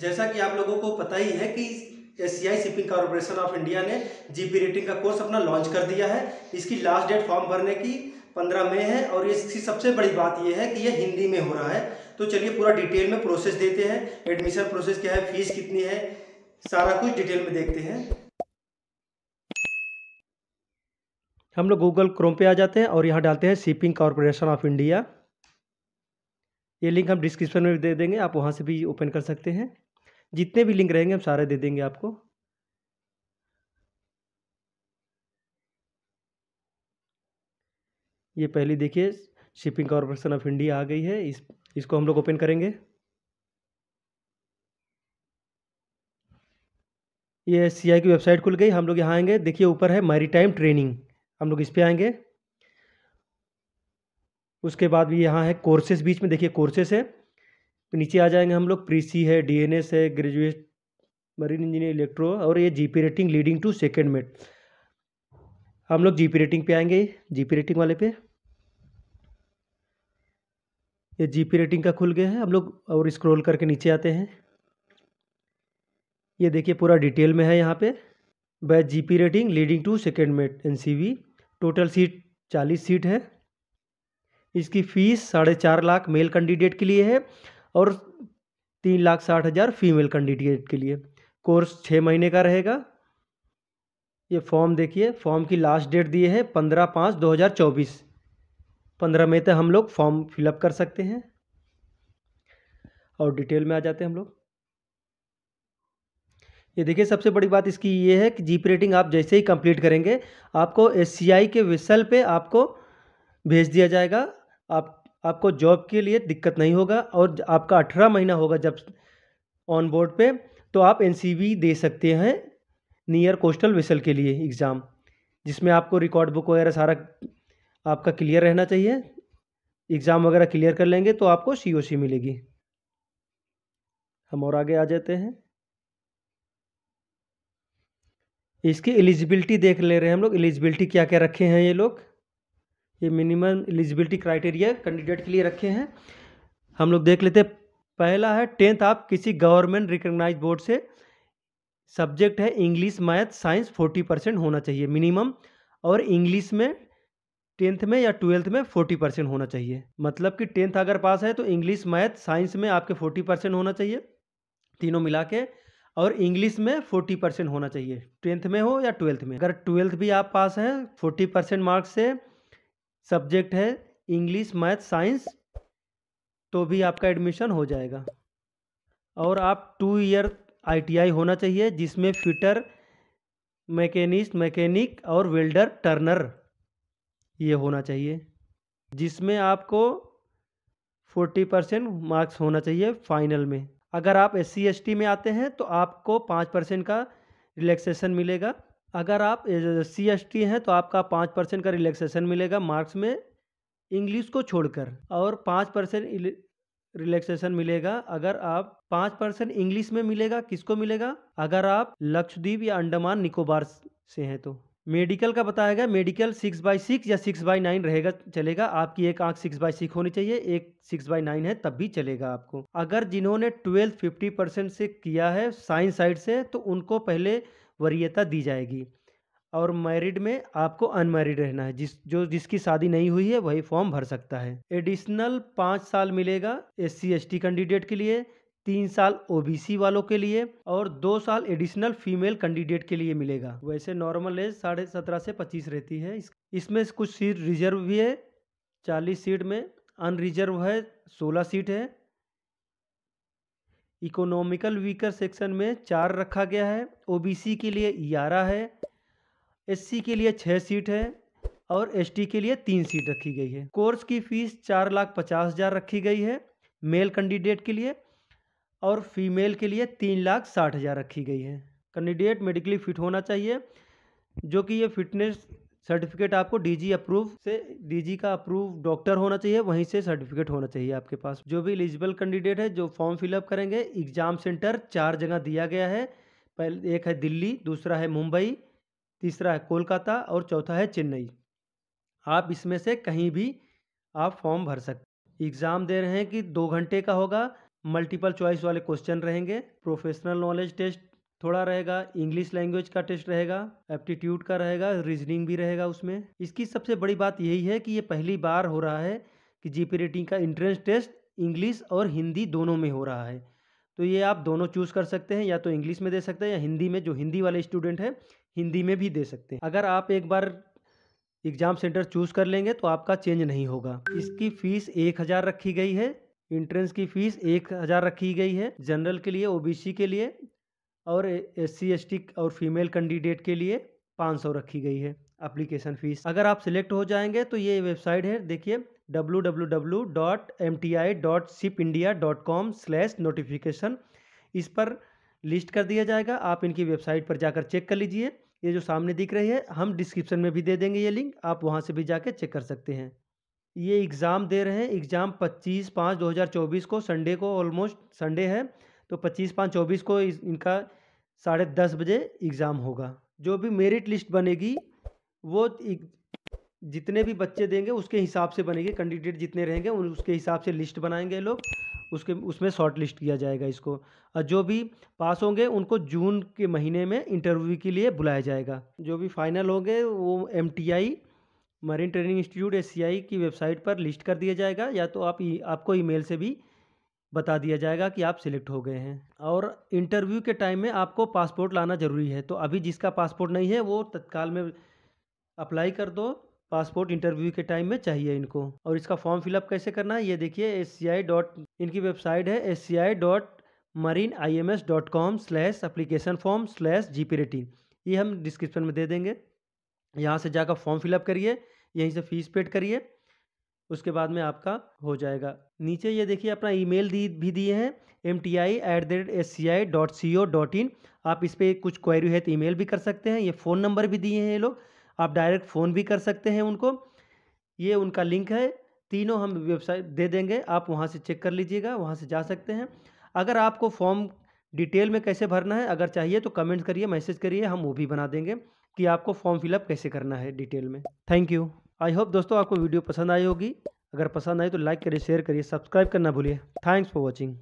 जैसा कि आप लोगों को पता ही है कि S shipping corporation of India ने जीपी रेटिंग का कोर्स अपना लॉन्च कर दिया है इसकी लास्ट डेट फॉर्म भरने की पंद्रह मई है और इसकी सबसे बड़ी बात यह है कि यह हिंदी में हो रहा है तो चलिए पूरा डिटेल में प्रोसेस देते हैं एडमिशन प्रोसेस क्या है फीस कितनी है सारा कुछ डिटेल में देखते हैं हम लोग गूगल क्रोम पे आ जाते हैं और यहाँ डालते हैं शिपिंग कॉरपोरेशन ऑफ इंडिया ये लिंक हम डिस्क्रिप्शन में भी दे देंगे आप वहाँ से भी ओपन कर सकते हैं जितने भी लिंक रहेंगे हम सारे दे देंगे आपको ये पहली देखिए शिपिंग कॉरपोरेशन ऑफ इंडिया आ गई है इस इसको हम लोग ओपन करेंगे ये सी की वेबसाइट खुल गई हम लोग यहाँ आएंगे देखिए ऊपर है मैरीटाइम ट्रेनिंग हम लोग इस पर आएंगे उसके बाद भी यहाँ है कोर्सेस बीच में देखिए कोर्सेस है नीचे आ जाएंगे हम लोग प्री सी है डी एन एस है ग्रेजुएट मरीन इंजीनियर इलेक्ट्रो और ये G P rating leading to second mate हम लोग जी पी रेटिंग पे आएंगे जी पी रेटिंग वाले पे ये जी पी रेटिंग का खुल गया है हम लोग और स्क्रॉल करके नीचे आते हैं ये देखिए पूरा डिटेल में है यहाँ पे batch G P rating leading to second mate N C V total seat चालीस सीट है इसकी फ़ीस साढ़े चार लाख मेल कैंडिडेट के लिए है और तीन लाख साठ हज़ार फीमेल कैंडिडेट के लिए कोर्स छः महीने का रहेगा ये फॉर्म देखिए फॉर्म की लास्ट डेट दिए है पंद्रह पाँच दो हज़ार चौबीस पंद्रह मई तक हम लोग फॉर्म फिलअप कर सकते हैं और डिटेल में आ जाते हैं हम लोग ये देखिए सबसे बड़ी बात इसकी ये है कि जीप रेटिंग आप जैसे ही कंप्लीट करेंगे आपको एस के विसल पे आपको भेज दिया जाएगा आप आपको जॉब के लिए दिक्कत नहीं होगा और आपका अठारह महीना होगा जब ऑन बोर्ड पे तो आप एन दे सकते हैं नियर कोस्टल विसल के लिए एग्ज़ाम जिसमें आपको रिकॉर्ड बुक वगैरह सारा आपका क्लियर रहना चाहिए एग्ज़ाम वगैरह क्लियर कर लेंगे तो आपको सी ओ सी मिलेगी हम और आगे आ जाते हैं इसकी एलिजिबिलिटी देख ले रहे हैं हम लोग एलिजिबिलिटी क्या क्या रखे हैं ये लोग ये मिनिमम एलिजिबिलिटी क्राइटेरिया कैंडिडेट के लिए रखे हैं हम लोग देख लेते पहला है टेंथ आप किसी गवर्नमेंट रिकोगनाइज बोर्ड से सब्जेक्ट है English math science forty percent होना चाहिए मिनिमम और इंग्लिश में टेंथ में या ट्वेल्थ में फोर्टी परसेंट होना चाहिए मतलब कि टेंथ अगर पास है तो इंग्लिश मैथ साइंस में आपके फोर्टी परसेंट होना चाहिए तीनों मिला के और इंग्लिश में फोर्टी परसेंट होना चाहिए टेंथ में हो या ट्वेल्थ में अगर ट्वेल्थ भी आप पास हैं फोर्टी परसेंट मार्क्स से सब्जेक्ट है इंग्लिश मैथ साइंस तो भी आपका एडमिशन हो जाएगा और आप टू ईयर आईटीआई होना चाहिए जिसमें फिटर मैकेनिस्ट मैकेनिक और वेल्डर टर्नर ये होना चाहिए जिसमें आपको फोर्टी परसेंट मार्क्स होना चाहिए फाइनल में अगर आप एस सी में आते हैं तो आपको पाँच परसेंट का रिलैक्सेशन मिलेगा अगर आप सी एस टी हैं तो आपका पाँच परसेंट का रिलैक्सेशन मिलेगा मार्क्स में इंग्लिश को छोड़कर और पाँच परसेंट रिलैक्सेशन मिलेगा अगर आप पाँच परसेंट इंग्लिश में मिलेगा किसको मिलेगा अगर आप लक्षद्वीप या अंडमान निकोबार से हैं तो मेडिकल का बताया गया मेडिकल सिक्स बाई सिक्स या सिक्स बाई नाइन रहेगा चलेगा आपकी एक आंख सिक्स बाई सिक्स होनी चाहिए एक सिक्स बाई नाइन है तब भी चलेगा आपको अगर जिन्होंने ट्वेल्थ फिफ्टी परसेंट से किया है साइंस साइड से तो उनको पहले वरीयता दी जाएगी और मैरिड में आपको अनमैरिड रहना है जिस जो जिसकी शादी नहीं हुई है वही फॉर्म भर सकता है एडिशनल पाँच साल मिलेगा एस सी कैंडिडेट के लिए तीन साल ओबीसी वालों के लिए और दो साल एडिशनल फीमेल कैंडिडेट के लिए मिलेगा वैसे नॉर्मल एज साढ़े सत्रह से पच्चीस रहती है इसमें कुछ सीट रिजर्व भी है चालीस सीट में अनरिजर्व है सोलह सीट है इकोनॉमिकल वीकर सेक्शन में चार रखा गया है ओबीसी के लिए ग्यारह है एससी के लिए छः सीट है और एसटी के लिए तीन सीट रखी गई है कोर्स की फीस चार लाख पचास हज़ार रखी गई है मेल कैंडिडेट के लिए और फीमेल के लिए तीन लाख साठ हज़ार रखी गई है कैंडिडेट मेडिकली फिट होना चाहिए जो कि ये फिटनेस सर्टिफिकेट आपको डीजी अप्रूव से डीजी का अप्रूव डॉक्टर होना चाहिए वहीं से सर्टिफिकेट होना चाहिए आपके पास जो भी एलिजिबल कैंडिडेट है जो फॉर्म फिलअप करेंगे एग्जाम सेंटर चार जगह दिया गया है पहले एक है दिल्ली दूसरा है मुंबई तीसरा है कोलकाता और चौथा है चेन्नई आप इसमें से कहीं भी आप फॉर्म भर सकते एग्ज़ाम दे रहे हैं कि दो घंटे का होगा मल्टीपल चॉइस वाले क्वेश्चन रहेंगे प्रोफेशनल नॉलेज टेस्ट थोड़ा रहेगा इंग्लिश लैंग्वेज का टेस्ट रहेगा एप्टीट्यूड का रहेगा रीजनिंग भी रहेगा उसमें इसकी सबसे बड़ी बात यही है कि ये पहली बार हो रहा है कि पी रेटिंग का इंट्रेंस टेस्ट इंग्लिश और हिंदी दोनों में हो रहा है तो ये आप दोनों चूज़ कर सकते हैं या तो इंग्लिश में दे सकते हैं या हिंदी में जो हिंदी वाले स्टूडेंट हैं हिंदी में भी दे सकते हैं अगर आप एक बार एग्ज़ाम सेंटर चूज़ कर लेंगे तो आपका चेंज नहीं होगा इसकी फ़ीस एक हज़ार रखी गई है इंट्रेंस की फ़ीस एक हज़ार रखी गई है जनरल के लिए ओबीसी के लिए और एस सी और फीमेल कैंडिडेट के लिए पाँच सौ रखी गई है अप्लीकेशन फ़ीस अगर आप सिलेक्ट हो जाएंगे तो ये वेबसाइट है देखिए W W W dot M T I dot sip India dot com slash notification इस पर लिस्ट कर दिया जाएगा आप इनकी वेबसाइट पर जाकर चेक कर लीजिए ये जो सामने दिख रही है हम डिस्क्रिप्शन में भी दे देंगे ये लिंक आप वहाँ से भी जाके चेक कर सकते हैं ये एग्ज़ाम दे रहे हैं एग्ज़ाम 25 पाँच 2024 को संडे को ऑलमोस्ट संडे है तो पच्चीस पाँच चौबीस को इनका साढ़े दस बजे एग्ज़ाम होगा जो भी मेरिट लिस्ट बनेगी वो जितने भी बच्चे देंगे उसके हिसाब से बनेगी कैंडिडेट जितने रहेंगे उन उसके हिसाब से लिस्ट बनाएंगे लोग उसके उसमें शॉर्ट लिस्ट किया जाएगा इसको और जो भी पास होंगे उनको जून के महीने में इंटरव्यू के लिए बुलाया जाएगा जो भी फाइनल होंगे वो M marine training institute S की वेबसाइट पर लिस्ट कर दिया जाएगा या तो आप आपको ईमेल से भी बता दिया जाएगा कि आप सिलेक्ट हो गए हैं और इंटरव्यू के टाइम में आपको पासपोर्ट लाना ज़रूरी है तो अभी जिसका पासपोर्ट नहीं है वो तत्काल में अप्लाई कर दो पासपोर्ट इंटरव्यू के टाइम में चाहिए इनको और इसका फॉर्म फिलअप कैसे करना है ये देखिए एस सी आई डॉट इनकी वेबसाइट है S C I dot marine I M S dot com slash application form slash G P rating ये हम डिस्क्रिप्शन में दे देंगे यहाँ से जाकर फॉर्म फिलअप करिए यहीं से फ़ीस पेड करिए उसके बाद में आपका हो जाएगा नीचे ये देखिए अपना ईमेल दी भी दिए हैं M T I at the rate S C I dot C O dot in आप इस पर कुछ क्वेरी है तो ईमेल भी कर सकते हैं ये फ़ोन नंबर भी दिए हैं ये लोग आप डायरेक्ट फ़ोन भी कर सकते हैं उनको ये उनका लिंक है तीनों हम वेबसाइट दे देंगे आप वहाँ से चेक कर लीजिएगा वहाँ से जा सकते हैं अगर आपको फॉर्म डिटेल में कैसे भरना है अगर चाहिए तो कमेंट करिए मैसेज करिए हम वो भी बना देंगे कि आपको फॉर्म फिलअप कैसे करना है डिटेल में थैंक यू आई होप दोस्तों आपको वीडियो पसंद आई होगी अगर पसंद आई तो लाइक करिए शेयर करिए सब्सक्राइब करना भूलिए थैंक्स फॉर वॉचिंग